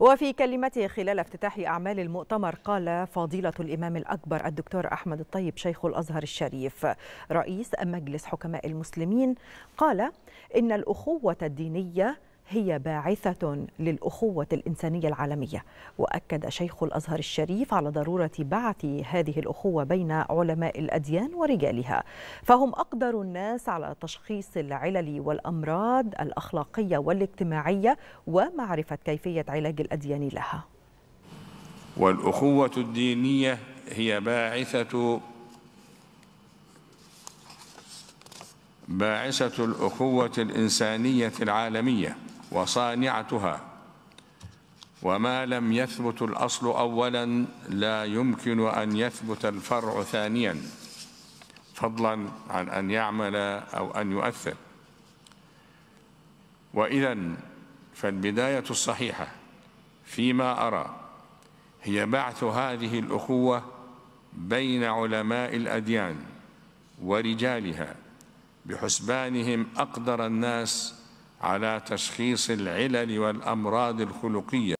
وفي كلمته خلال افتتاح أعمال المؤتمر قال فضيلة الإمام الأكبر الدكتور أحمد الطيب شيخ الأزهر الشريف رئيس مجلس حكماء المسلمين قال إن الأخوة الدينية هي باعثة للأخوة الإنسانية العالمية وأكد شيخ الأزهر الشريف على ضرورة بعث هذه الأخوة بين علماء الأديان ورجالها فهم أقدر الناس على تشخيص العلل والأمراض الأخلاقية والاجتماعية ومعرفة كيفية علاج الأديان لها والأخوة الدينية هي باعثة باعثة الأخوة الإنسانية العالمية وصانعتها وما لم يثبت الأصل أولا لا يمكن أن يثبت الفرع ثانيا فضلا عن أن يعمل أو أن يؤثر وإذا فالبداية الصحيحة فيما أرى هي بعث هذه الأخوة بين علماء الأديان ورجالها بحسبانهم أقدر الناس على تشخيص العلل والأمراض الخلقية